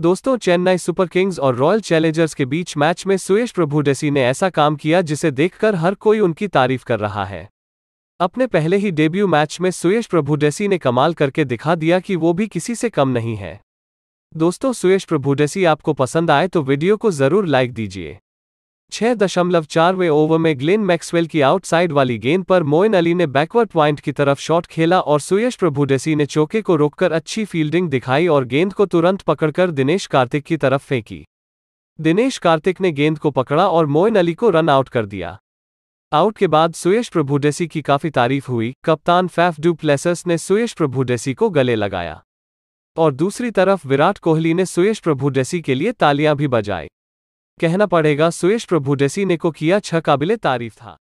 दोस्तों Chennai super kings और royal challengers के बीच मैच में प्रभु प्रभुडेसी ने ऐसा काम किया जिसे देखकर हर कोई उनकी तारीफ कर रहा है अपने पहले ही डेब्यू मैच में प्रभु प्रभुडेसी ने कमाल करके दिखा दिया कि वो भी किसी से कम नहीं है दोस्तों सुयेश प्रभुडेसी आपको पसंद आए तो वीडियो को जरूर लाइक दीजिए छह दशमलव चारवे ओवर में ग्लेन मैक्सवेल की आउटसाइड वाली गेंद पर मोइन अली ने बैकवर्ड पॉइंट की तरफ शॉट खेला और सुयश प्रभुडेसी ने चौके को रोककर अच्छी फील्डिंग दिखाई और गेंद को तुरंत पकड़कर दिनेश कार्तिक की तरफ फेंकी दिनेश कार्तिक ने गेंद को पकड़ा और मोइन अली को रन आउट कर दिया आउट के बाद सुयश प्रभुडेसी की काफी तारीफ हुई कप्तान फैफ डू प्लेसर्स ने सुयश प्रभुडेसी को गले लगाया और दूसरी तरफ विराट कोहली ने सुयश प्रभुडेसी के लिए तालियां भी बजाई कहना पड़ेगा सुयेश प्रभु डेसी ने को किया छह काबिले तारीफ था